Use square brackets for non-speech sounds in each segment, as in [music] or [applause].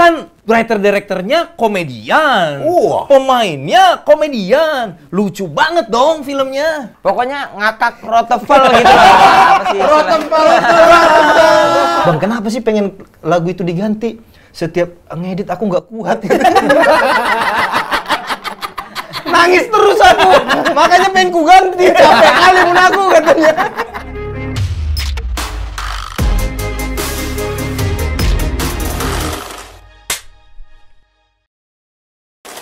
kan writer directornya komedian, uh. pemainnya komedian, lucu banget dong filmnya. Pokoknya ngakak rotevel [laughs] gitu. rotevel, Bang kenapa sih pengen lagu itu diganti? Setiap ngedit aku nggak kuat. Nangis terus aku, makanya pengen ku ganti. Capek kali pun aku katanya.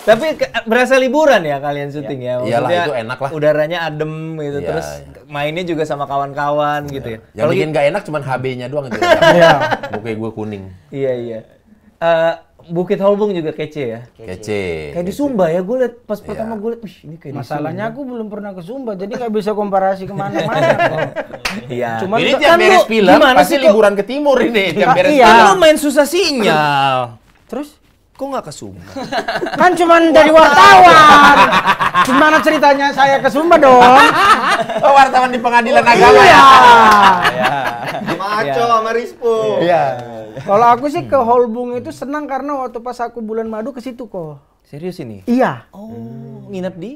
Tapi berasa liburan ya kalian syuting ya. ya. Iyalah itu enak lah. Udaranya adem gitu iya, terus iya. mainnya juga sama kawan-kawan iya. gitu ya. Yang Kalo bikin gak enak cuman HB-nya doang gitu. Bukit gue kuning. Iya iya. Eh, Bukit Holbung juga kece ya. Kece. Kayak di Sumba ya, gue liat pas pertama gue liat, wih ini kayak Masalahnya aku belum pernah ke Sumba, jadi nggak bisa komparasi kemana-mana. [laughs] Oh, iya. Cuma Cuman ini tiap kan beres film, pasti liburan ke timur ini. Tiap iya. film. Kan lu main susah sinyal. Terus? Kok nggak ke Sumba? [laughs] kan cuman dari wartawan. Gimana ceritanya saya ke Sumba dong? Oh, wartawan di pengadilan oh, agama iya. ya. Maco sama Rispo. Iya. Kalau aku sih ke Holbung itu senang karena waktu pas aku bulan madu ke situ kok. Serius ini? Iya. Oh, hmm. nginep di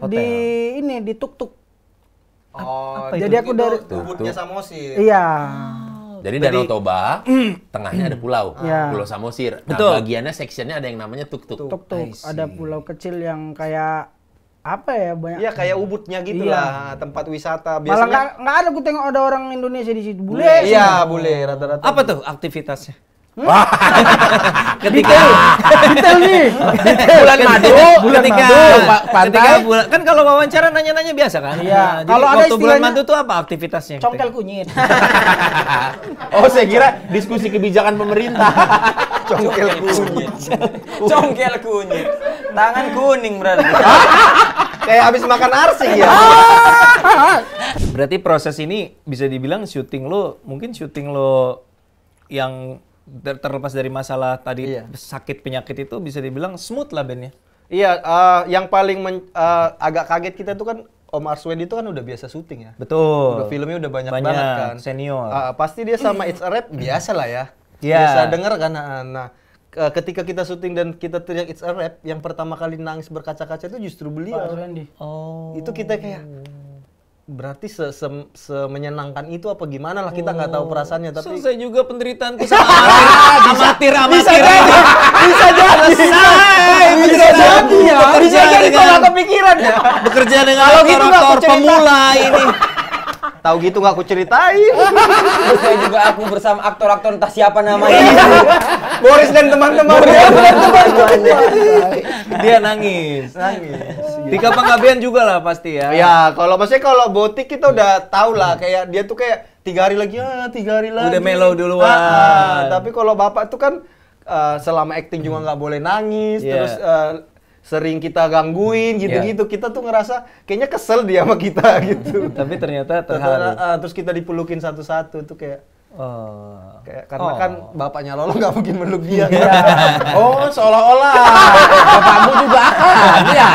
hotel. Di ini di tuk-tuk. Oh, apa jadi itu aku dari tutupnya samosir. Iya. Hmm. Jadi Danau Toba, [clears throat] tengahnya ada pulau, [clears throat] ya. Pulau Samosir. Nah, Betul. bagiannya sectionnya ada yang namanya tuk-tuk. Tuk-tuk, ada pulau kecil yang kayak apa ya banyak Iya kayak ubudnya gitu iya. lah tempat wisata biasanya malah nggak ada gue tengok ada orang Indonesia di situ bule iya bule rata-rata apa tuh aktivitasnya Wah. [laughs] Ketika detail nih. Bulan madu, bulan ketika, madu, Ketika bulan, kan kalau wawancara nanya-nanya biasa kan? Iya. kalau ada bulan madu tuh apa aktivitasnya? Gitu? Congkel kunyit. [laughs] oh, saya kira diskusi kebijakan pemerintah. [laughs] Congkel kunyit. Congkel kunyit. Tangan kuning berarti. Kayak habis makan arsi ya. Berarti proses ini bisa dibilang syuting lo, mungkin syuting lo yang ter terlepas dari masalah tadi iya. sakit penyakit itu bisa dibilang smooth lah bandnya. Iya, uh, yang paling men, uh, agak kaget kita tuh kan Om Arswendi itu kan udah biasa syuting ya. Betul. Udah filmnya udah banyak, banyak banget kan. Senior. Uh, pasti dia sama It's a Rap [clears throat] biasa lah ya. Yeah. Biasa denger kan. Nah, nah ketika kita syuting dan kita teriak It's a Rap, yang pertama kali nangis berkaca-kaca itu justru beliau. Pak Arswendi. Oh. Itu kita kayak berarti se, se, se menyenangkan itu apa gimana lah kita nggak oh. tahu perasaannya tapi selesai juga penderitaan sama amatir amatir bisa jadi bisa jadi selesai bisa jadi ya bisa jadi kalau kepikiran ya bekerja dengan aktor-aktor pemula ini tahu gitu nggak aku ceritain selesai juga aku bersama aktor-aktor entah siapa namanya Boris dan teman-teman. Boris dan teman-teman. Dia nangis, nangis. Iya. Tika pengabian juga lah pasti ya. Ya, kalau pasti kalau botik kita udah tau lah kayak dia tuh kayak tiga hari lagi, ah, tiga hari lagi. Udah melow duluan. Ah, ah, tapi kalau bapak tuh kan uh, selama acting juga nggak boleh nangis, iya. terus uh, sering kita gangguin iya. gitu-gitu. Yeah. Kita tuh ngerasa kayaknya kesel dia sama kita gitu. Tapi ternyata terharu. uh, terus kita dipelukin satu-satu tuh kayak Oh. Kayak, karena oh. kan bapaknya Lolo nggak mungkin meluk dia. Iya. oh, seolah-olah bapakmu juga akan. Iya.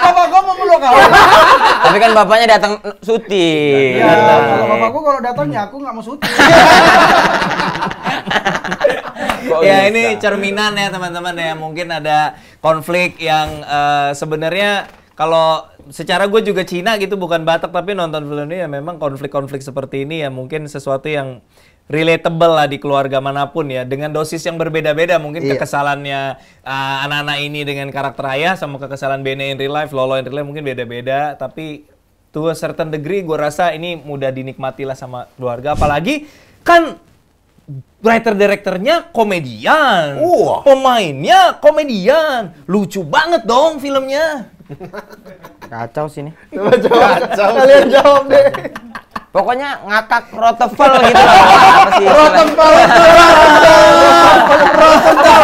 bapak gua mau meluk kamu. Tapi kan bapaknya datang syuting. Iya. iya. Kalau iya. bapak kalau datang ya aku nggak mau syuting. ya ini cerminan ya teman-teman ya mungkin ada konflik yang uh, sebenarnya kalau secara gue juga Cina gitu bukan Batak tapi nonton film ini ya memang konflik-konflik seperti ini ya mungkin sesuatu yang relatable lah di keluarga manapun ya dengan dosis yang berbeda-beda mungkin iya. kekesalannya anak ah, anak-anak ini dengan karakter ayah sama kekesalan Bene in real life, Lolo in real life mungkin beda-beda tapi to a certain degree gue rasa ini mudah dinikmati lah sama keluarga apalagi kan writer directornya komedian, uh. pemainnya komedian, lucu banget dong filmnya. [laughs] Kacau sini. Coba jawab. Kacau. Kalian jawab deh. Pokoknya ngakak rotevel gitu lah. [laughs] Rotevel. Rotevel. Protokol. Protokol.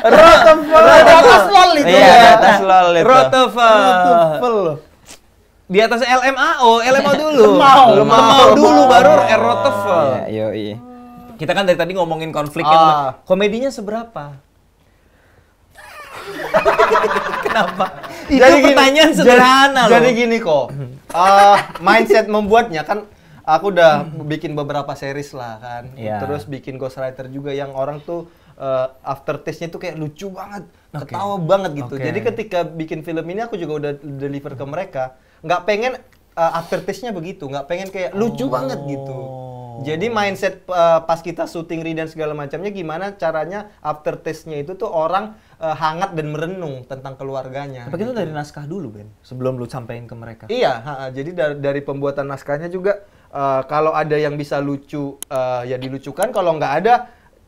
Protokol. Protokol itu. Iya, atas lol itu. Rotevel. Di atas LMAO, LMAO dulu. LMAO dulu baru Rotevel. Iya, iya. Kita kan dari tadi ngomongin konflik yang ah. komedinya seberapa? [laughs] Kenapa? itu jadi pertanyaan gini, sederhana jadi, loh. Jadi gini kok. Uh, mindset membuatnya kan aku udah bikin beberapa series lah kan. Yeah. Terus bikin ghostwriter juga yang orang tuh uh, after taste-nya tuh kayak lucu banget, okay. ketawa banget gitu. Okay. Jadi ketika bikin film ini aku juga udah deliver ke mereka, nggak pengen uh, after taste-nya begitu, nggak pengen kayak lucu oh. banget gitu. Jadi mindset uh, pas kita syuting read dan segala macamnya gimana caranya after taste-nya itu tuh orang uh, hangat dan merenung tentang keluarganya. Tapi gitu. itu dari naskah dulu Ben, sebelum lu sampaikan ke mereka. Iya, ha jadi dari, dari pembuatan naskahnya juga uh, kalau ada yang bisa lucu uh, ya dilucukan, kalau nggak ada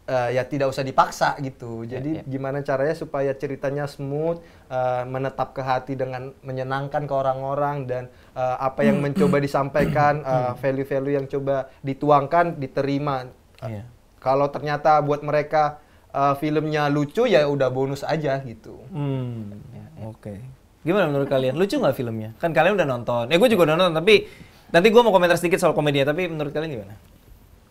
uh, ya tidak usah dipaksa gitu. Ya, jadi ya, ya. gimana caranya supaya ceritanya smooth, uh, menetap ke hati dengan menyenangkan ke orang-orang dan uh, apa yang mencoba [clears throat] disampaikan, hmm. value-value uh, yang coba dituangkan diterima. Uh, ya. Kalau ternyata buat mereka uh, filmnya lucu ya udah bonus aja gitu. Hmm. Oke. Okay. Gimana menurut kalian? Lucu nggak filmnya? Kan kalian udah nonton. Ya eh, gue juga udah nonton, tapi nanti gue mau komentar sedikit soal komedia, ya, tapi menurut kalian gimana?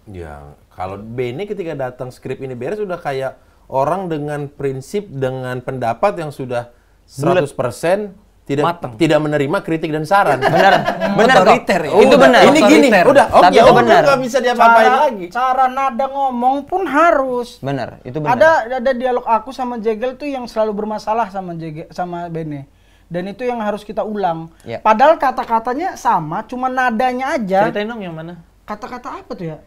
Ya, kalau Benny ketika datang skrip ini beres sudah kayak orang dengan prinsip dengan pendapat yang sudah 100% Bulet tidak Mateng. tidak menerima kritik dan saran. [laughs] benar. benar otoriter. Ya? Oh, itu benar. Ini gini, udah oke, okay, oh, benar. Enggak bisa diapa-apain lagi. Cara nada ngomong pun harus. Benar, itu benar. Ada ada dialog aku sama Jegel tuh yang selalu bermasalah sama Jegel sama Bene dan itu yang harus kita ulang. Ya. Padahal kata-katanya sama, cuma nadanya aja. Ceritain dong yang mana? Kata-kata apa tuh ya?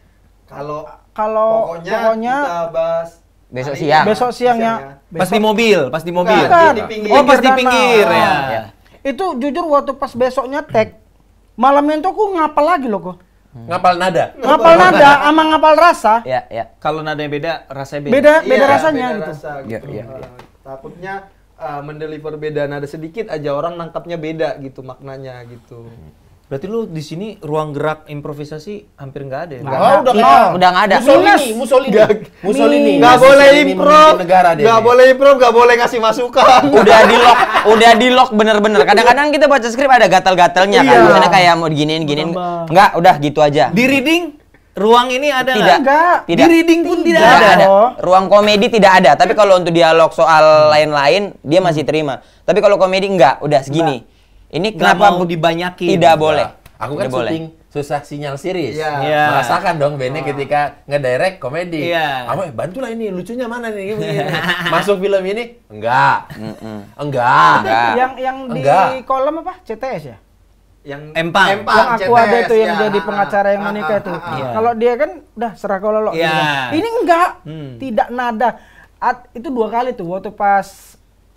Kalau kalau pokoknya, pokoknya kita bahas besok siang. Besok siangnya, siang ya. ya. Pas di mobil, pas di mobil. Bukan. Iya, di pinggir. Oh, pas di pinggir ya. ya itu jujur waktu pas besoknya tag malam itu aku ngapal lagi loh kok Ngapal nada. Ngapal nada sama ngapal rasa. Ya, ya. Kalau nada yang beda, rasanya beda. Beda, iya, beda rasanya beda gitu. Rasa, gitu. Ya, ya, ya. takutnya uh, mendeliver beda nada sedikit aja orang nangkapnya beda gitu maknanya gitu. Hmm. Berarti lu di sini ruang gerak improvisasi hampir nggak ada ya? Nggak, oh, udah nggak ada. Udah nggak ada. Mussolini, Mussolini. Gak, Mussolini. Nggak boleh improv. Negara Nggak boleh improv, nggak boleh ngasih masukan. Udah di lock, udah di lock bener-bener. Kadang-kadang kita baca skrip ada gatal-gatalnya kan. iya. kan. Misalnya kayak mau giniin, giniin. enggak, udah gitu aja. Di reading, ruang ini ada tidak, enggak? tidak. di reading pun tidak, tidak ada. ada ruang komedi tidak ada tapi kalau untuk dialog soal lain-lain dia masih terima tapi kalau komedi enggak udah segini enggak. Ini kenapa mau dibanyakin? Tidak boleh. Aku kan syuting boleh. susah sinyal series. Yeah. Yeah. Merasakan dong Benny oh. ketika ngedirect komedi. Yeah. Iya. Apa bantulah ini lucunya mana nih? Masuk film ini? Enggak. Enggak. Enggak. Yang yang Enggak. di kolom apa? CTS ya? yang empang, empang yang aku CTS, ada itu yang ya, jadi pengacara yang ah, ah, menikah itu. Iya. Kalau dia kan udah serah kalau lo. Yeah. Ini enggak, hmm. tidak nada. At, itu dua kali tuh waktu pas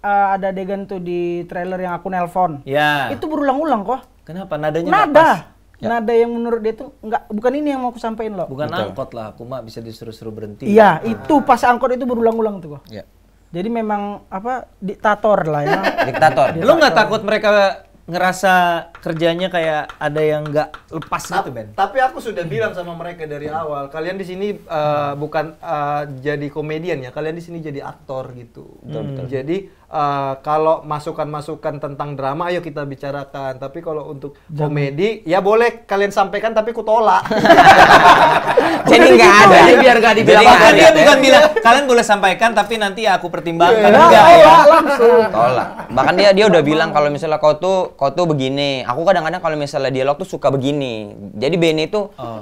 uh, ada degan tuh di trailer yang aku nelpon. Ya. Itu berulang-ulang kok. Kenapa? Nadanya Nada. Ya. Nada yang menurut dia tuh nggak bukan ini yang mau aku sampaikan loh. Bukan Betul. angkot lah, aku mah bisa disuruh-suruh berhenti. Iya, ah. itu pas angkot itu berulang-ulang tuh kok. Ya. Jadi memang apa diktator lah ya. [laughs] diktator. diktator. Lu nggak takut mereka ngerasa kerjanya kayak ada yang nggak lepas Ta gitu Ben. Tapi aku sudah bilang sama mereka dari hmm. awal, kalian di sini uh, bukan uh, jadi komedian ya, kalian di sini jadi aktor gitu. hmm. Jadi uh, kalau masukan-masukan tentang drama ayo kita bicarakan, tapi kalau untuk Jam. komedi ya boleh kalian sampaikan tapi ku tolak. [laughs] jadi nggak gitu. ada. Jadi biar nggak dibilang. Jadi dia bukan bilang [laughs] kalian boleh sampaikan tapi nanti ya aku pertimbangkan. Yeah. Enggak, iya, ya. langsung. Tolak. Bahkan dia dia udah bilang kalau misalnya kau tuh kau tuh begini. Aku kadang-kadang kalau misalnya dialog tuh suka begini. Jadi Benny itu oh.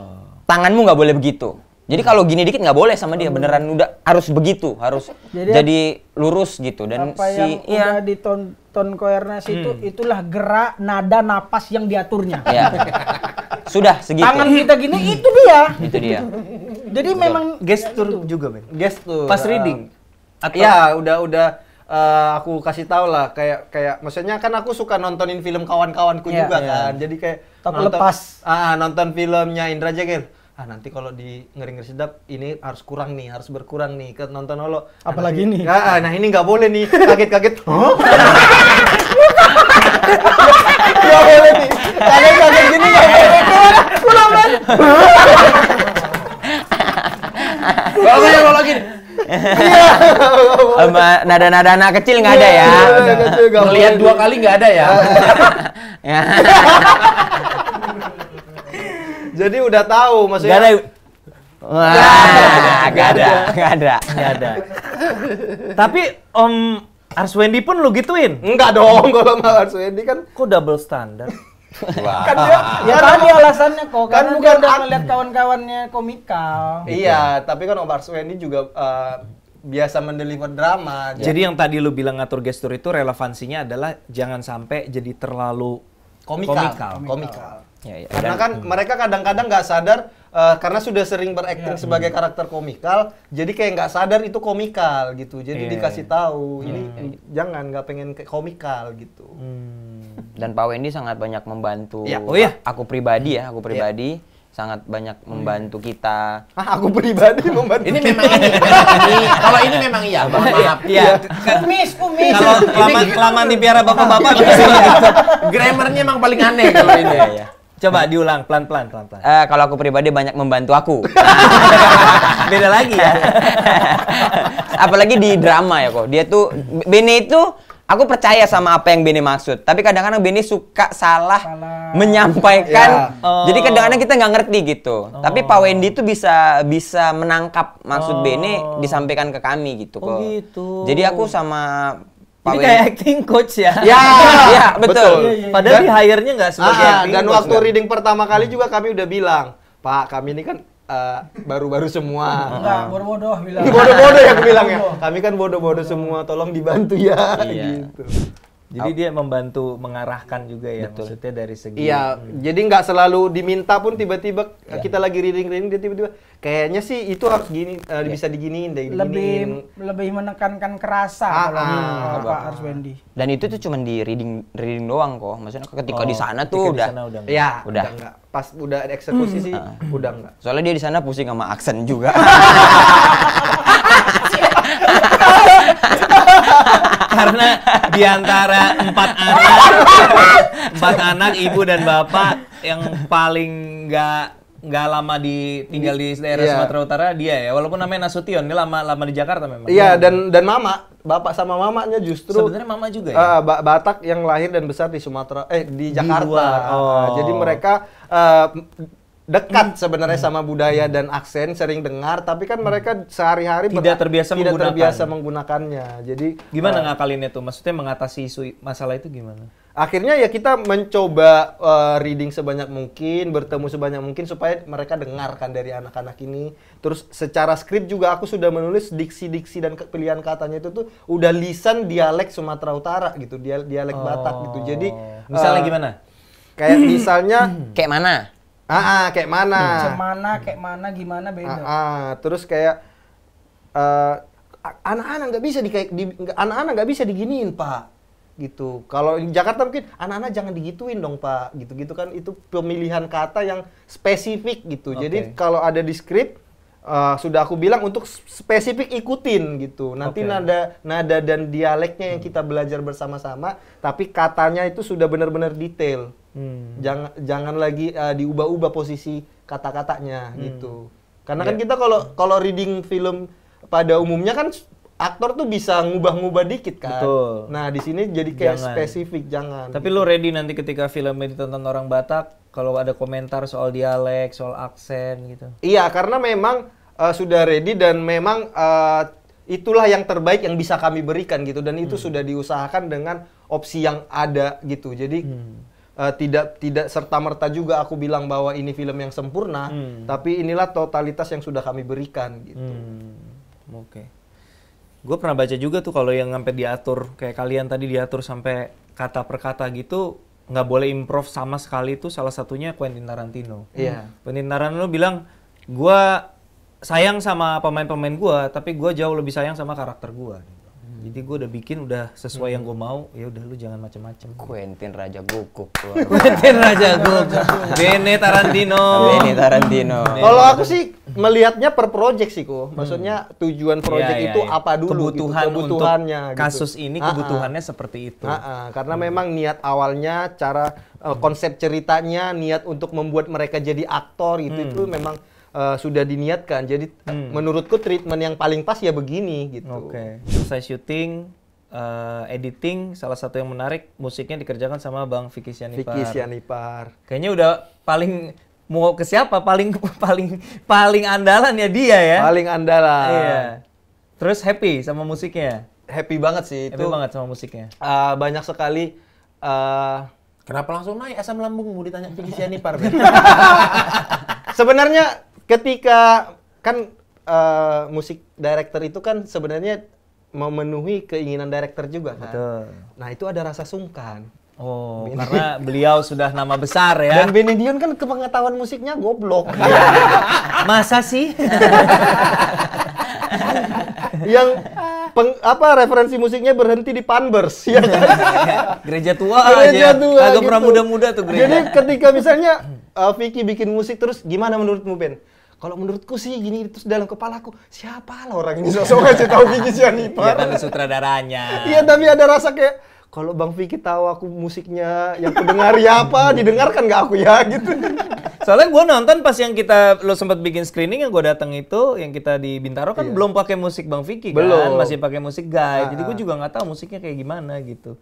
tanganmu nggak boleh begitu. Jadi kalau gini dikit nggak boleh sama dia, beneran udah harus begitu, harus jadi, jadi lurus gitu dan apa si yang iya udah di ton ton koernas itu hmm. itulah gerak, nada, napas yang diaturnya. Ya. Sudah segitu. Tangan kita gini hmm. itu dia. Itu dia. jadi Betul. memang gestur ya, gitu. juga, Ben. Gestur. Pas reading. Iya, Atau ya, udah udah uh, aku kasih tau lah kayak kayak maksudnya kan aku suka nontonin film kawan-kawanku yeah, juga yeah. kan jadi kayak nonton, lepas ah, ah nonton filmnya Indra Jegel ah nanti kalau di ngeri ngeri sedap ini harus kurang nih harus berkurang nih ke nonton lo apalagi nih, ah, ah, nah ini nggak boleh nih kaget kaget [laughs] huh? Gak boleh nih, kaget kaget gini nggak boleh. Pulang [laughs] Bagus ya lo lagi. nada-nada anak kecil nggak ada ya. Melihat iya, dua kali nggak ada ya. Iya. [laughs] ya. Jadi udah tahu maksudnya. Gak ada. gak ada, gak ada, gak ada. Tapi Om Arswendi pun lu gituin? Enggak dong, kalau sama Arswendi kan. Kok double standar? kan dia ya kan tadi alasannya kok kan bukan udah ngeliat kawan-kawannya komikal iya, iya. tapi kan Om Sueni juga uh, biasa mendeliver drama ya. jadi ya. yang tadi lu bilang ngatur gestur itu relevansinya adalah jangan sampai jadi terlalu komikal komikal, komikal. Ya, ya. Karena kan hmm. mereka kadang-kadang nggak -kadang sadar uh, karena sudah sering berakting ya. sebagai hmm. karakter komikal, jadi kayak nggak sadar itu komikal gitu. Jadi ya, ya dikasih ya. tahu hmm. ini hmm. jangan nggak pengen komikal gitu. Hmm dan Pak Wendy sangat banyak membantu ya. oh, iya. aku pribadi ya aku iya. pribadi ya. sangat banyak oh iya. membantu kita ah, aku pribadi [laughs] membantu ini memang iya. kalau ini memang iya Bapak iya. maaf ya, kumis kumis kalau lama lama di piara bapak-bapak [laughs] grammarnya emang paling aneh kalau ini ya Coba diulang pelan-pelan, pelan-pelan. Uh, kalau aku pribadi banyak membantu aku. [laughs] Beda lagi ya. Apalagi di drama ya kok. Dia tuh Bene itu Aku percaya sama apa yang Benny maksud, tapi kadang-kadang Benny suka salah, salah. menyampaikan. Yeah. Oh. Jadi kadang-kadang kita nggak ngerti gitu. Oh. Tapi Pak Wendy tuh bisa bisa menangkap maksud oh. disampaikan ke kami gitu oh, kok. Oh gitu. Jadi aku sama Pak Jadi kayak acting coach ya. Ya, [laughs] ya betul. betul. Iya, iya, iya. Padahal dan, di hire-nya nggak sebagai ah, acting Dan coach waktu gak? reading pertama kali juga kami udah bilang, Pak, kami ini kan Eh, baru-baru uh, semua. Enggak, bodoh-bodoh bilang. Bodoh-bodoh yang bilang ya. Kami kan bodoh-bodoh semua, tolong dibantu ya iya. gitu. Jadi dia membantu mengarahkan juga ya Betul. maksudnya dari segi Iya, hmm. jadi nggak selalu diminta pun tiba-tiba ya. kita lagi reading-reading dia tiba-tiba kayaknya sih itu harus gini ya. bisa diginiin dari Lebih diginiin. lebih menekankan kerasa ah, kalau ah, Pak iya, Ars Wendy. Dan itu tuh cuma di reading reading doang kok. Maksudnya ketika oh, di sana tuh iya, udah, udah ya udah, udah enggak. Pas udah eksekusi hmm. sih uh. udah enggak. Soalnya dia di sana pusing sama aksen juga. [laughs] [laughs] karena di antara empat anak, empat anak ibu dan bapak yang paling nggak nggak lama di tinggal di daerah yeah. Sumatera Utara dia ya walaupun namanya Nasution dia lama lama di Jakarta memang iya yeah, dan dan mama bapak sama mamanya justru sebenarnya mama juga ya uh, Batak yang lahir dan besar di Sumatera eh di Jakarta ah, di oh. Uh, jadi mereka uh, dekat hmm. sebenarnya hmm. sama budaya dan aksen sering dengar tapi kan mereka sehari-hari tidak terbiasa tidak menggunakan. terbiasa menggunakannya jadi gimana uh, ngakalinnya tuh maksudnya mengatasi isu masalah itu gimana akhirnya ya kita mencoba uh, reading sebanyak mungkin bertemu sebanyak mungkin supaya mereka dengarkan dari anak-anak ini terus secara skrip juga aku sudah menulis diksi-diksi dan pilihan katanya itu tuh udah lisan dialek Sumatera Utara gitu dialek oh. Batak gitu jadi oh. misalnya uh, gimana kayak misalnya [clears throat] kayak mana Ah, ah kayak mana? Hmm, Cemana, kayak mana, gimana beda. Ah, ah. terus kayak anak eh, anak-anak nggak bisa di, di anak-anak nggak bisa diginiin pak gitu. Kalau di Jakarta mungkin anak-anak jangan digituin dong pak, gitu-gitu kan itu pemilihan kata yang spesifik gitu. Okay. Jadi kalau ada di skrip uh, sudah aku bilang untuk spesifik ikutin gitu. Nanti okay. nada nada dan dialeknya yang kita belajar bersama-sama, tapi katanya itu sudah benar-benar detail. Hmm. Jangan jangan lagi uh, diubah-ubah posisi kata-katanya hmm. gitu. Karena yeah. kan ya. kita kalau kalau reading film pada umumnya kan aktor tuh bisa ngubah-ngubah dikit kan. Betul. Nah, di sini jadi kayak jangan. spesifik jangan. Tapi gitu. lo ready nanti ketika film ini ditonton orang Batak kalau ada komentar soal dialek, soal aksen gitu. Iya, karena memang uh, sudah ready dan memang uh, itulah yang terbaik yang bisa kami berikan gitu dan itu hmm. sudah diusahakan dengan opsi yang ada gitu. Jadi hmm uh, tidak tidak serta merta juga aku bilang bahwa ini film yang sempurna, hmm. tapi inilah totalitas yang sudah kami berikan gitu. Hmm. Oke. Okay. Gue pernah baca juga tuh kalau yang sampai diatur kayak kalian tadi diatur sampai kata per kata gitu nggak boleh improv sama sekali itu salah satunya Quentin Tarantino. Iya. Hmm. Quentin Tarantino bilang gue sayang sama pemain-pemain gue, tapi gue jauh lebih sayang sama karakter gue jadi gue udah bikin udah sesuai yang hmm. gue mau ya udah lu jangan macam-macam. Quentin Raja Gokok [laughs] Quentin Raja Gokok Bene Tarantino Bene Tarantino kalau aku sih melihatnya per project sih kok maksudnya hmm. tujuan iya, project ya, ya, itu iya. apa dulu gitu, kebutuhan gitu, kebutuhannya untuk gitu. kasus ini ah, ah. kebutuhannya A -a. seperti itu A ah, karena hmm. memang niat awalnya cara uh, konsep ceritanya niat untuk membuat mereka jadi aktor itu hmm. itu memang uh, sudah diniatkan. Jadi eh, hmm. menurutku treatment yang paling pas ya begini gitu. Oke. Okay. Selesai syuting, uh, editing salah satu yang menarik musiknya dikerjakan sama Bang Vicky Sianipar. Vicky Sianipar. Kayaknya udah paling mau ke siapa paling [laughs] paling paling andalan ya dia ya. Paling andalan. Iya. Terus happy sama musiknya. Happy banget sih itu. Happy banget sama musiknya. Uh, banyak sekali uh, Kenapa langsung naik asam mau ditanya Vicky Sianipar? [laughs] Sebenarnya ketika kan uh, musik director itu kan sebenarnya memenuhi keinginan director juga kan. Betul. Nah, itu ada rasa sungkan. Oh, Bini. karena beliau sudah nama besar ya. Dan Benny Dion kan kepengetahuan musiknya goblok. Iya. Masa sih? yang peng, apa referensi musiknya berhenti di Panbers ya kan? gereja tua gereja aja. tua Agak gitu. muda muda tuh gereja. Jadi ketika misalnya uh, Vicky bikin musik terus gimana menurutmu Ben? Kalau menurutku sih gini terus dalam kepalaku siapa lah orang ini [laughs] sosok kasih tahu Vicky Sianipar. Iya tapi sutradaranya. Iya tapi ada rasa kayak kalau Bang Vicky tahu aku musiknya yang ya apa hmm. didengarkan gak aku ya [laughs] gitu. Soalnya gue nonton pas yang kita lo sempat bikin screening yang gue datang itu yang kita di Bintaro kan iya. belum pakai musik Bang Vicky kan, belum. masih pakai musik Guy. Ah, jadi gue ah. juga nggak tahu musiknya kayak gimana gitu.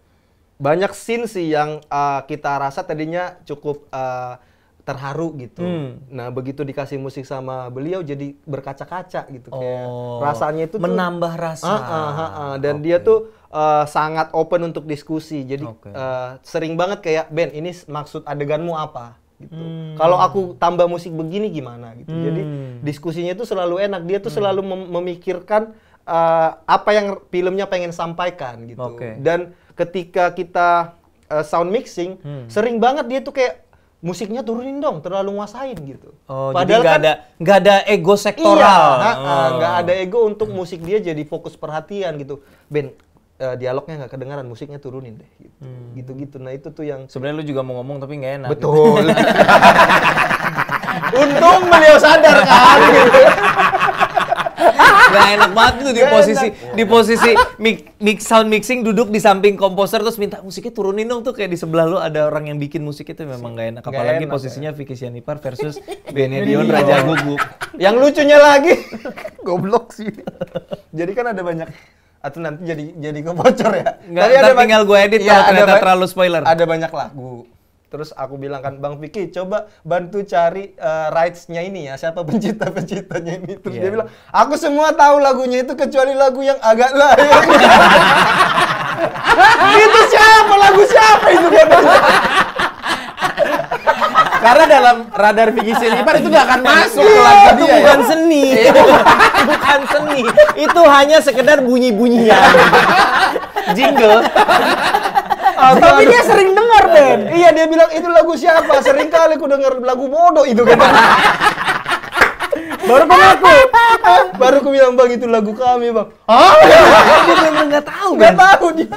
Banyak scene sih yang uh, kita rasa tadinya cukup uh, terharu gitu. Hmm. Nah, begitu dikasih musik sama beliau jadi berkaca-kaca gitu oh, kayak rasanya itu menambah ah, ah, ah, tuh, rasa. Uh, eh, uh, uh, uh, dan okay. dia tuh uh, sangat open untuk diskusi. Jadi okay. uh, eh, sering banget kayak Ben, ini maksud adeganmu apa? gitu. Hmm. Kalau aku tambah musik begini gimana gitu. Hmm. Jadi diskusinya itu selalu enak. Dia tuh hmm. selalu mem memikirkan uh, apa yang filmnya pengen sampaikan gitu. Okay. Dan ketika kita uh, sound mixing, hmm. sering banget dia tuh kayak musiknya turunin dong, terlalu nguasain gitu. Oh, Padahal jadi gak kan, ada nggak ada ego iya, sektoral. Iya, nggak oh. ada ego untuk musik dia jadi fokus perhatian gitu. Ben, eh, dialognya nggak kedengaran, musiknya turunin deh. Gitu, gitu, Nah itu tuh yang sebenarnya lu juga mau ngomong tapi nggak enak. Betul. Gitu. [laughs] Untung beliau sadar kan. [laughs] Gak enak banget tuh gitu di Gak posisi enak. di posisi mix, mix sound mixing duduk di samping komposer terus minta musiknya turunin dong tuh kayak di sebelah lu ada orang yang bikin musik itu memang gak enak apalagi gak enak, posisinya ya. Vicky Sianipar versus [laughs] Benedion iya. Raja Guguk. Yang lucunya lagi [laughs] goblok sih. Jadi kan ada banyak atau nanti jadi jadi gue bocor ya. Enggak, ada tinggal gue edit ya, kalau ternyata terlalu spoiler. Ada banyak lagu terus aku bilang kan Bang Vicky coba bantu cari uh, rights-nya ini ya siapa pencipta-penciptanya ini terus yeah. dia iya. bilang aku semua tahu lagunya itu kecuali lagu yang agak lain [laughs] itu siapa lagu siapa itu karena dalam radar Vicky Silipan itu gak akan iya, masuk ya. iya, lagu [laughs] itu dia bukan ya? seni bukan seni itu hanya sekedar bunyi-bunyian [laughs] jingle tapi dia sering dengar iya, Ben. Iya dia bilang itu lagu siapa? Sering kali ku dengar lagu bodoh itu kan. baru aku Baru ku bilang bang itu lagu kami bang. Ah, dia benar nggak tahu. Nggak tahu dia.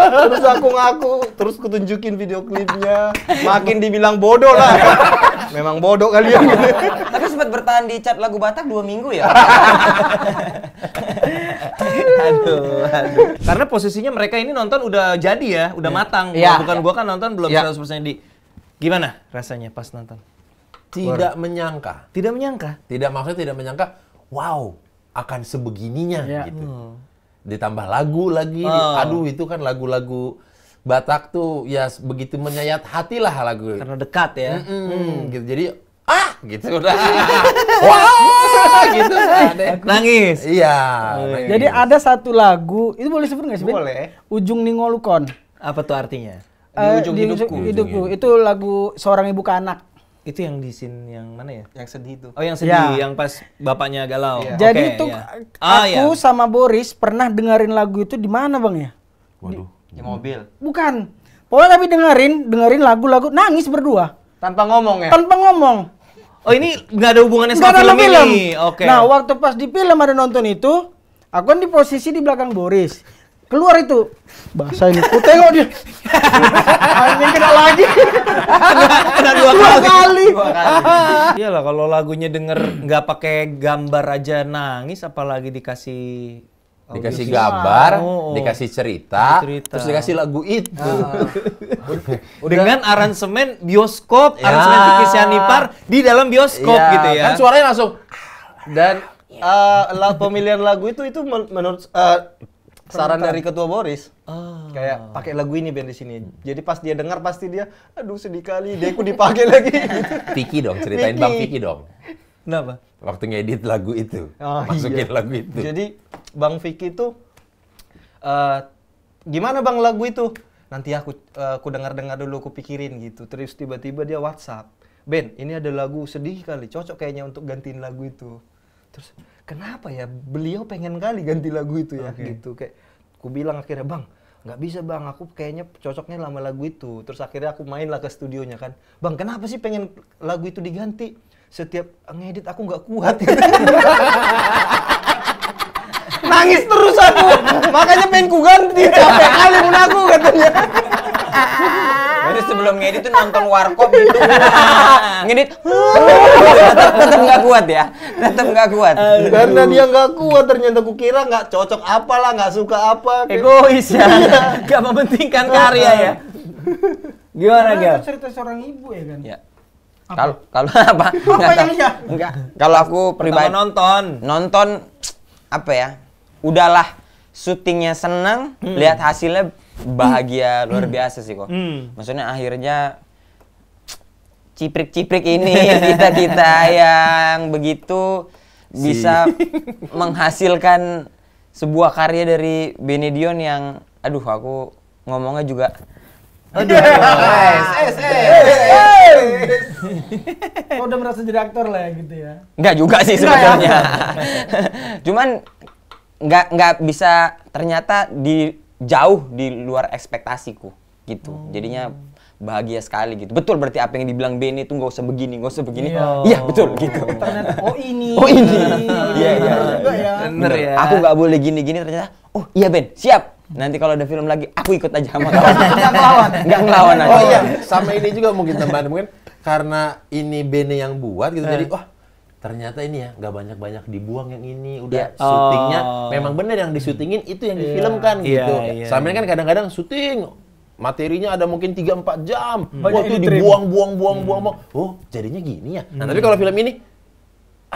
terus aku ngaku, terus kutunjukin video klipnya. Makin dibilang bodoh lah. Memang bodoh kali ya. Tapi sempat bertahan di chat lagu Batak dua minggu ya. [laughs] aduh, aduh. Karena posisinya mereka ini nonton udah jadi ya, udah yeah. matang. Yeah. Bukan yeah. gua kan nonton belum yeah. Ya. 100% di. Gimana rasanya pas nonton? Tidak War. menyangka. Tidak menyangka. Tidak maksudnya tidak menyangka. Wow, akan sebegininya yeah. gitu. Hmm. Ditambah lagu lagi. Oh. Aduh, itu kan lagu-lagu Batak tuh ya begitu menyayat hati lah lagu. Karena dekat ya. Mm -mm. Mm. Gitu. Jadi ah gitu [laughs] udah wah gitu nangis iya, oh, iya nangis. jadi iya. ada satu lagu itu boleh sebut nggak sih boleh ujung ningolukon apa tuh artinya di uh, ujung di hidupku ujung itu lagu seorang ibu ke anak itu yang di scene yang mana ya? Yang sedih itu. Oh, yang sedih, ya. yang pas bapaknya galau. Ya. Jadi okay, itu ya. aku ah, iya. sama Boris pernah dengerin lagu itu di mana, Bang ya? Waduh. Di, di mobil. Bukan. Pokoknya tapi dengerin, dengerin lagu-lagu nangis berdua. Tanpa ngomong ya? Tanpa ngomong. Oh ini nggak ada hubungannya sama film, film ini. Okay. Nah waktu pas di film ada nonton itu, aku kan di posisi di belakang Boris. Keluar itu bahasa ini. Ku tengok dia. [laughs] Ini kena lagi. kena, dua, dua kali. kali. Dua kali. Iyalah kalau lagunya denger nggak pakai gambar aja nangis apalagi dikasih dikasih oh, gambar, oh, oh. dikasih cerita, cerita, terus dikasih lagu itu. Ah. [laughs] Udah. Dengan aransemen bioskop, ya. aransemen Kikisian Sianipar di dalam bioskop ya. gitu ya. Kan suaranya langsung ah. dan uh, pemilihan lagu itu itu menurut uh, saran dari ketua Boris oh. kayak pakai lagu ini band di sini jadi pas dia dengar pasti dia aduh sedih kali dia ku dipakai lagi Tiki [laughs] dong ceritain Tiki. bang Tiki dong Kenapa? Waktu ngedit lagu itu. Oh, iya. masukin iya. lagu itu. Jadi Bang Vicky tuh uh, gimana Bang lagu itu? Nanti aku uh, aku dengar-dengar dulu aku pikirin gitu. Terus tiba-tiba dia WhatsApp. Ben, ini ada lagu sedih kali, cocok kayaknya untuk gantiin lagu itu. Terus kenapa ya beliau pengen kali ganti lagu itu ya okay. gitu kayak aku bilang akhirnya bang nggak bisa bang aku kayaknya cocoknya lama lagu itu terus akhirnya aku main lah ke studionya kan bang kenapa sih pengen lagu itu diganti setiap ngedit aku nggak kuat [laughs] nangis terus aku makanya pengen ku ganti capek kali pun aku katanya Jadi sebelum ngedit tuh nonton warkop gitu. [laughs] ngedit. tetap nggak kuat ya. Tetap nggak kuat. Karena dia nggak kuat ternyata ku kira nggak cocok apalah, nggak suka apa. Kan? Egois ya. Iya. Gak mementingkan karya ya. [laughs] Gimana, Gil? cerita seorang ibu ya kan? Ya. Kalau kalau [laughs] apa? Apa apa Kalau aku pribadi nonton. Nonton apa ya? Udahlah syutingnya senang, hmm. lihat hasilnya bahagia hmm. luar biasa sih kok. Hmm. Maksudnya akhirnya ciprik-ciprik ini kita-kita [laughs] yang begitu si. bisa menghasilkan sebuah karya dari Benedion yang aduh aku ngomongnya juga Aduh. S [laughs] S, yes. Kau udah merasa jadi aktor lah ya gitu ya? Enggak juga sih ya? sebetulnya. [laughs] Cuman nggak nggak bisa ternyata di jauh di luar ekspektasiku gitu. Hmm. Jadinya bahagia sekali gitu. Betul berarti apa yang dibilang Benny itu nggak usah begini, nggak usah begini. Iya, iya betul gitu. Ternyata oh ini. [laughs] Oh ini. Iya, iya. iya. Benar ya. Aku nggak boleh gini-gini ternyata. Oh iya Ben, siap Nanti kalau ada film lagi, aku ikut aja sama kawan. [laughs] Gak ngelawan. Ya? Gak ngelawan aja. Oh iya, sama ini juga mungkin tambahan. Mungkin karena ini Bene yang buat gitu, jadi eh. wah ternyata ini ya nggak banyak-banyak dibuang yang ini udah ya. syutingnya oh. memang bener yang disyutingin itu yang iya. difilmkan iya, gitu iya, Sama ini kan kadang-kadang syuting materinya ada mungkin 3 4 jam hmm. wah itu dibuang buang buang hmm. buang buang oh jadinya gini ya nah hmm. tapi kalau film ini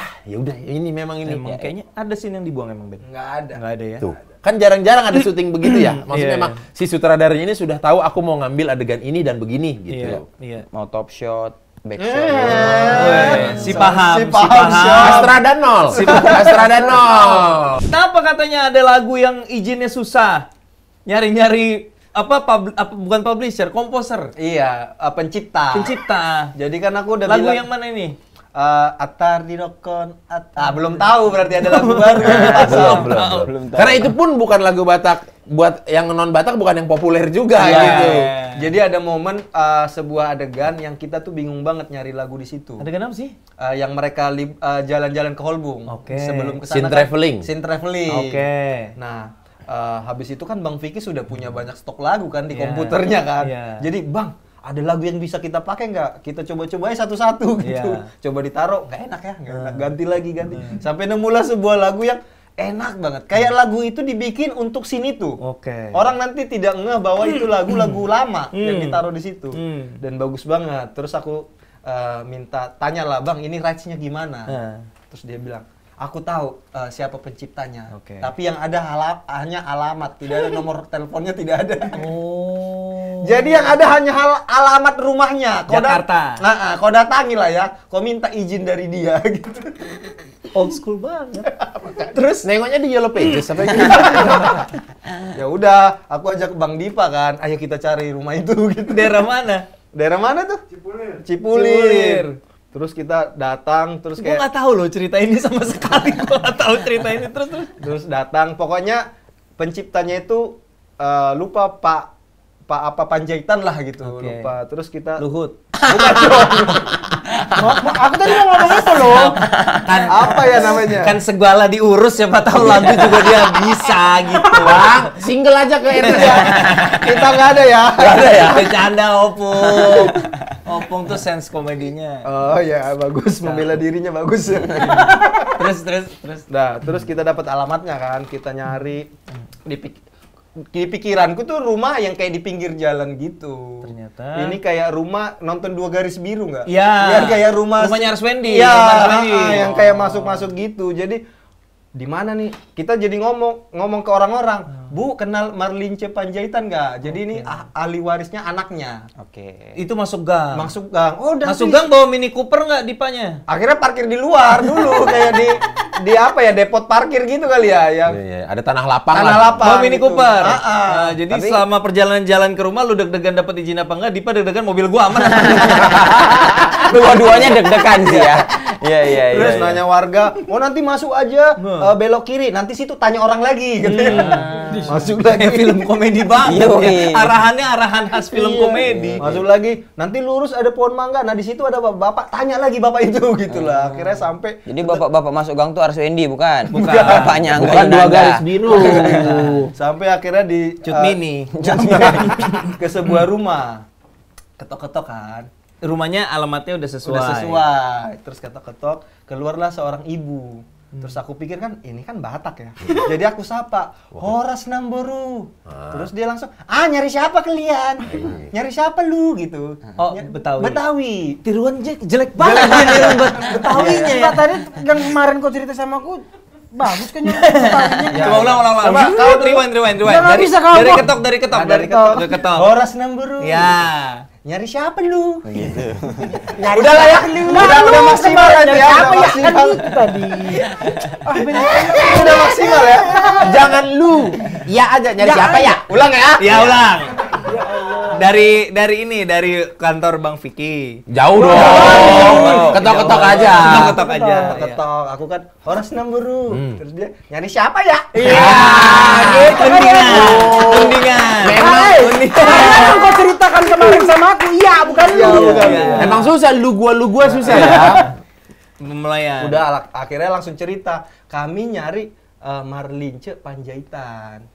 ah ya udah ini memang ini emang ya, kayaknya ada scene yang dibuang emang Ben Enggak ada Enggak ada ya Tuh. Kan jarang-jarang ada hmm. syuting begitu ya. Hmm. Maksudnya yeah, emang yeah. si sutradaranya ini sudah tahu aku mau ngambil adegan ini dan begini gitu. Yeah, yeah. Mau top shot, back eh. shot. Yeah. Gitu. Si paham, si paham. Si paham. nol, Si paham. nol. Kenapa katanya ada lagu yang izinnya susah? Nyari-nyari apa, pub, apa bukan publisher, komposer. Iya, eh, pencipta. Pencipta. Jadi kan aku udah lagu bilang, yang mana ini? uh, Atar di Rokon Atar. Ah, belum tahu berarti ada lagu [laughs] baru. belum, belum, belum, tahu. Karena itu pun bukan lagu Batak buat yang non Batak bukan yang populer juga yeah. gitu. Jadi ada momen uh, sebuah adegan yang kita tuh bingung banget nyari lagu di situ. Adegan apa sih? Uh, yang mereka jalan-jalan uh, ke Holbung okay. sebelum ke sana. Scene kan. traveling. Kan, scene traveling. Oke. Okay. Nah, uh, habis itu kan Bang Vicky sudah punya banyak stok lagu kan di yeah. komputernya kan. Yeah. Jadi, Bang, ada lagu yang bisa kita pakai nggak? Kita coba-coba aja satu-satu iya. gitu. Yeah. Coba ditaruh, nggak enak ya, nggak enak. Nah. Ganti lagi, ganti. Hmm. Sampai nemulah sebuah lagu yang enak banget. Kayak nah. lagu itu dibikin untuk sini tuh. Oke. Okay. Orang nanti tidak ngeh bahwa itu lagu-lagu hmm. lama hmm. yang ditaruh di situ. Hmm. Dan bagus banget. Terus aku uh, minta tanya lah, "Bang, ini rights-nya gimana?" Hmm. Terus dia bilang, aku tahu uh, siapa penciptanya. Okay. Tapi yang ada halap, hanya alamat, tidak ada nomor [laughs] teleponnya tidak ada. Oh. Jadi yang ada hanya hal alamat rumahnya. Kau Jakarta. Nah, uh, ah, kau datangi lah ya. Kau minta izin dari dia [laughs] gitu. Old school banget. [laughs] Terus nengoknya di Yellow Pages sampai gitu. ya udah, aku ajak Bang Dipa kan, ayo kita cari rumah itu gitu. Daerah mana? Daerah mana tuh? Cipulir. Cipulir. Cipulir terus kita datang terus kayak gue nggak tahu loh cerita ini sama [laughs] sekali gue nggak tahu cerita ini terus terus terus datang pokoknya penciptanya itu uh, lupa pak pak apa panjaitan lah gitu okay. lupa terus kita luhut bukan dong [laughs] aku tadi mau ngomong itu loh. Kan, apa ya namanya? Kan segala diurus siapa tahu lagu juga dia bisa gitu. Bang, single aja ke itu ya. Kita nggak ada ya. Nggak ada ya. Bercanda opung. Opung tuh sense komedinya. Oh ya bagus membela dirinya bagus. terus terus terus. Nah terus kita dapat alamatnya kan kita nyari di di pikiranku tuh rumah yang kayak di pinggir jalan gitu. Ternyata. Ini kayak rumah nonton dua garis biru nggak? Iya. Yang kayak rumah. Rumahnya Arswendi. Iya. Ah, ah, yang kayak oh. masuk-masuk gitu. Jadi di mana nih kita jadi ngomong ngomong ke orang-orang hmm. bu kenal Marlince Panjaitan nggak jadi okay. ini ah, ahli warisnya anaknya oke okay. itu masuk gang masuk gang oh dan masuk sih. gang bawa Mini Cooper nggak dipanya akhirnya parkir di luar dulu [laughs] kayak di di apa ya depot parkir gitu kali ya yang yeah, yeah. ada tanah lapang tanah lah. lapang bawa Mini gitu. Cooper uh -uh. Nah, jadi Tapi, selama perjalanan jalan ke rumah lu deg-degan dapat izin apa nggak? Dipa deg-degan mobil gua aman [laughs] [laughs] dua-duanya deg-degan sih ya Iya iya iya. Terus iya. nanya warga, mau oh, nanti masuk aja uh, belok kiri, nanti situ tanya orang lagi gitu. masuk lagi film komedi banget. Iya, ya. iya. Arahannya arahan khas film komedi. Masuk lagi, nanti lurus ada pohon mangga. Nah, di situ ada bapak, tanya lagi bapak itu gitulah. Ah. Akhirnya sampai Jadi bapak-bapak masuk gang tuh Arsuendi bukan? Bukan. Bapaknya bukan dua garis biru. [laughs] sampai akhirnya di Cut uh, Mini. [laughs] [laughs] ke sebuah rumah ketok-ketok kan rumahnya alamatnya udah sesuai. Udah sesuai. Terus ketok-ketok, keluarlah seorang ibu. Hmm. Terus aku pikir kan ini kan Batak ya. Jadi aku sapa, Horas Namboru. Ah. Terus dia langsung, "Ah, nyari siapa kalian? Ah, iya, iya. nyari siapa lu?" gitu. Ah. Oh, Ny Betawi. Betawi. Tiruan jelek banget dia tiruan [laughs] Betawinya. Iya. Ya. Tadi yang kemarin kau cerita sama aku bagus kan [laughs] ya, Coba ya. ulang ulang ulang. Coba oh, kau gitu. rewind rewind rewind. Dari, bisa, dari ketok dari ketok dari ketok Horas ketok. Horas Namboru. Ya nyari siapa lu? Gitu. [laughs] udah lah ya, lu. Udah, udah maksimal kan ya. Siapa ya kan itu tadi. udah maksimal ya. Jangan lu. Ya aja nyari siapa ya? Ulang ya. Ya ulang. Ya Allah dari dari ini dari kantor Bang Vicky. Jauh dong. Oh, Ketok-ketok aja. Ketok-ketok aja. Ketok. Aku kan Horas Namburu. Hmm. Terus dia nyari siapa ya? Iya. [laughs] Gitu kan. Ya. Undingan. Memang kan kau ceritakan kemarin sama aku. Iya, bukan lu. Emang susah lu gua lu gua susah ya. melayan Udah akhirnya langsung cerita. Kami nyari uh, Marlince Panjaitan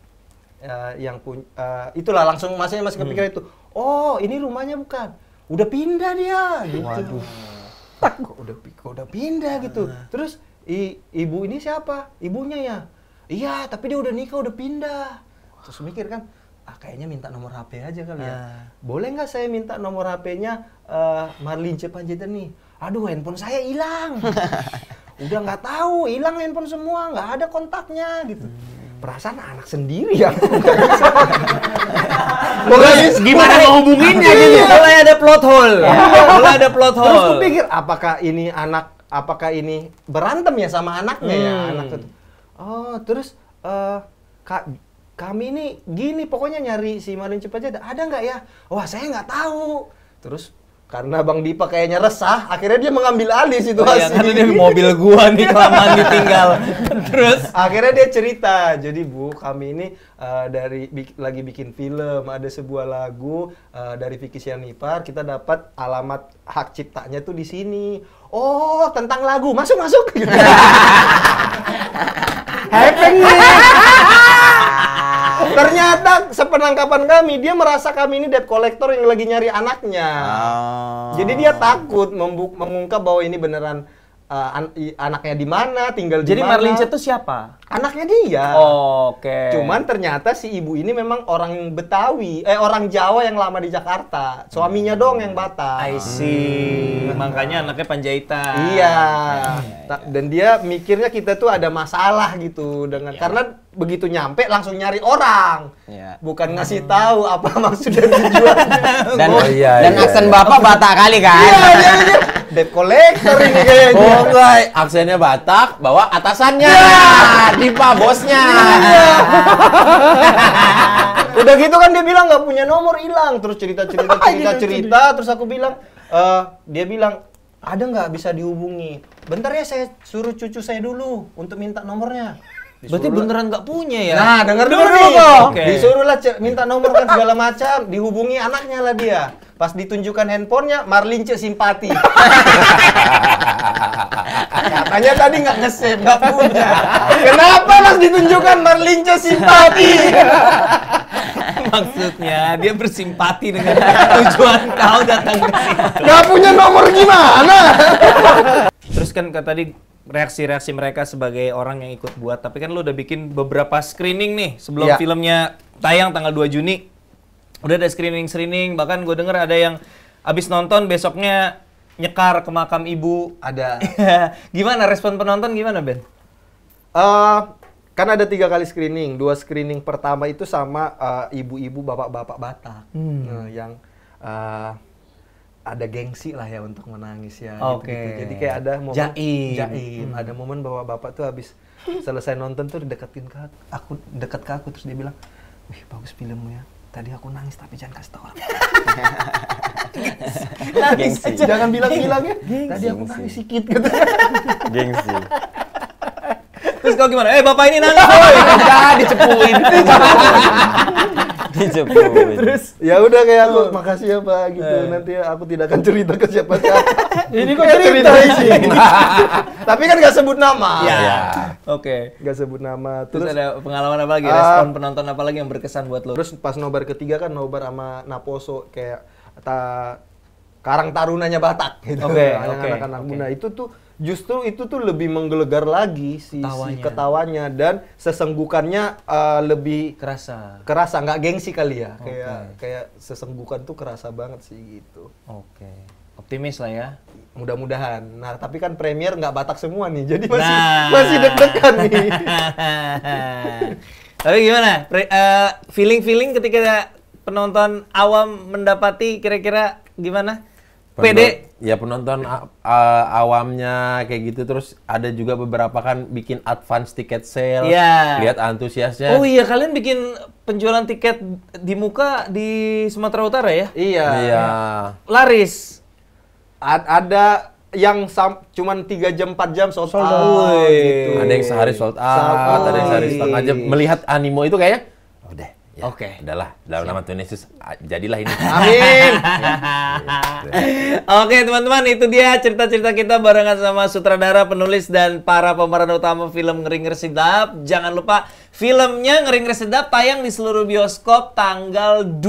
uh, yang punya uh, eh, itulah langsung masanya masih kepikiran hmm. itu oh ini rumahnya bukan udah pindah dia gitu waduh tak kok udah kok udah pindah gitu ah. terus i, ibu ini siapa ibunya ya iya tapi dia udah nikah udah pindah terus mikir kan ah kayaknya minta nomor HP aja kali ya. Ah. Boleh nggak saya minta nomor HP-nya uh, eh, Marlin Panjaitan nih? Aduh, handphone saya hilang. [laughs] Udah nggak tahu, hilang handphone semua, nggak ada kontaknya gitu. Hmm perasaan anak sendiri ya. [laughs] Terus gimana hubunginnya iya. gitu? Mulai ada plot hole. Iya. Mulai ada plot hole. Terus gue pikir apakah ini anak apakah ini berantem ya sama anaknya ya? hmm. ya anak itu. Oh, terus uh, eh, kak kami ini gini pokoknya nyari si Marin aja ada nggak ya? Wah, saya nggak tahu. Terus karena Bang Dipa kayaknya resah, akhirnya dia mengambil alih situasi. Oh, iya, karena dia mobil gua nih [laughs] kelamaan ditinggal. Terus akhirnya dia cerita, jadi Bu, kami ini uh, dari bi lagi bikin film, ada sebuah lagu uh, dari Vicky Sianipar, kita dapat alamat hak ciptanya tuh di sini. Oh, tentang lagu. Masuk, masuk. [laughs] [laughs] Happy Ternyata sepenangkapan kami dia merasa kami ini debt collector yang lagi nyari anaknya. Oh. Jadi dia takut mengungkap bahwa ini beneran Eh, an anaknya di mana, tinggal Jadi dimana. Marlin Chat siapa? Anaknya dia. Oh, Oke. Okay. Cuman ternyata si ibu ini memang orang Betawi, eh orang Jawa yang lama di Jakarta. Suaminya hmm. dong yang Batak. I see. Hmm. Makanya anaknya Panjaitan. Iya. Ya, ya, ya. Dan iya. dia mikirnya kita tuh ada masalah gitu dengan ya. karena begitu nyampe langsung nyari orang. Ya. Bukan ngasih hmm. tahu apa [laughs] maksudnya dan dan oh, iya, dan iya, aksen iya. Bapak Batak kali kan. Iya, iya, iya. [laughs] debt collector ini kayaknya. Oh enggak, aksennya Batak, bawa atasannya. Ya. Dipa bosnya. Iya. [laughs] Udah gitu kan dia bilang nggak punya nomor hilang, terus cerita-cerita cerita-cerita, terus aku bilang e, dia bilang ada nggak bisa dihubungi? Bentar ya saya suruh cucu saya dulu untuk minta nomornya. Disuruh Berarti beneran nggak punya ya? Nah, denger dulu nih. Okay. lah minta nomor kan segala macam, dihubungi anaknya lah dia. Pas ditunjukkan handphonenya, Marlince simpati. [laughs] Katanya tadi nggak ngesep, nggak punya. Kenapa pas ditunjukkan Marlince simpati? Maksudnya dia bersimpati dengan tujuan kau datang ke sini. Nggak punya nomor gimana? Terus kan kata tadi reaksi-reaksi mereka sebagai orang yang ikut buat. Tapi kan lo udah bikin beberapa screening nih sebelum ya. filmnya tayang tanggal 2 Juni udah ada screening screening bahkan gue denger ada yang abis nonton besoknya nyekar ke makam ibu ada [laughs] gimana respon penonton gimana Ben? Uh, kan ada tiga kali screening dua screening pertama itu sama eh, ibu-ibu uh, bapak-bapak Batak hmm. uh, yang uh, ada gengsi lah ya untuk menangis ya okay. gitu, gitu jadi kayak ada momen jaim, jaim. Hmm. ada momen bahwa bapak tuh habis selesai nonton tuh deketin ke aku deket ke aku terus dia bilang wih bagus filmnya tadi aku nangis tapi jangan kasih tau orang. [laughs] nangis Gengsi. aja. Jangan bilang-bilang ya. Tadi aku nangis sedikit gitu. [laughs] Gengsi. Terus kau gimana? Eh bapak ini nangis. Oh, [laughs] jadi [laughs] dijemput terus ya udah kayak aku oh. makasih ya pak gitu eh. nanti aku tidak akan cerita ke siapa siapa [laughs] ini kok eh, cerita sih [laughs] tapi kan gak sebut nama ya, ya. oke okay. gak sebut nama terus, terus ada pengalaman apa lagi respon ah. penonton apa lagi yang berkesan buat lo terus pas nobar ketiga kan nobar sama Naposo kayak ta Karang Tarunanya Batak gitu. Oke, okay, anak-anak okay, itu tuh justru itu tuh lebih menggelegar lagi si, ketawanya, si ketawanya dan sesenggukannya uh, lebih kerasa kerasa nggak gengsi kali ya okay. kayak kayak sesenggukan tuh kerasa banget sih gitu oke okay. optimis lah ya mudah-mudahan nah tapi kan premier nggak batak semua nih jadi masih nah. masih deg-degan nih [laughs] tapi gimana Pre, uh, eh, feeling feeling ketika penonton awam mendapati kira-kira gimana pede ya penonton uh, awamnya kayak gitu terus ada juga beberapa kan bikin advance ticket sale yeah. lihat antusiasnya oh iya kalian bikin penjualan tiket di muka di Sumatera Utara ya iya iya laris A ada yang cuma cuman 3 jam 4 jam sold, out, gitu. Ada yang sehari sold out, ada yang sehari setengah jam. Melihat animo itu kayak Ya, Oke. Okay. Adalah dalam Siap. nama Tuhan Yesus jadilah ini. [laughs] Amin. [laughs] Oke okay, teman-teman itu dia cerita-cerita kita barengan sama sutradara, penulis dan para pemeran utama film Ngering Sedap. Jangan lupa filmnya Ngering Sedap tayang di seluruh bioskop tanggal 2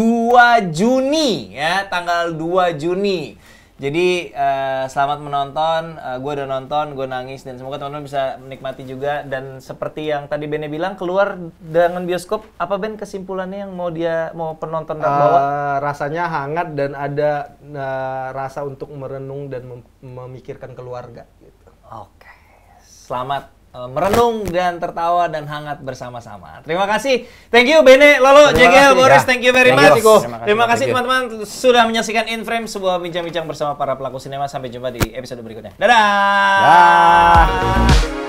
Juni ya, tanggal 2 Juni. Jadi uh, selamat menonton, uh, eh, gue udah nonton, gue nangis dan semoga teman-teman bisa menikmati juga dan seperti yang tadi Bene bilang keluar dengan bioskop apa Ben kesimpulannya yang mau dia mau penonton dan eh, bawa? rasanya hangat dan ada uh, rasa untuk merenung dan mem memikirkan keluarga gitu. Oke. Okay. Selamat Eh, merenung dan tertawa dan hangat bersama-sama. Terima kasih. Thank you Bene, Lolo, JGL, Boris. Ya. Thank you very much. Terima kasih teman-teman sudah menyaksikan In Frame sebuah bincang-bincang bersama para pelaku sinema. Sampai jumpa di episode berikutnya. Dadah. Dadah.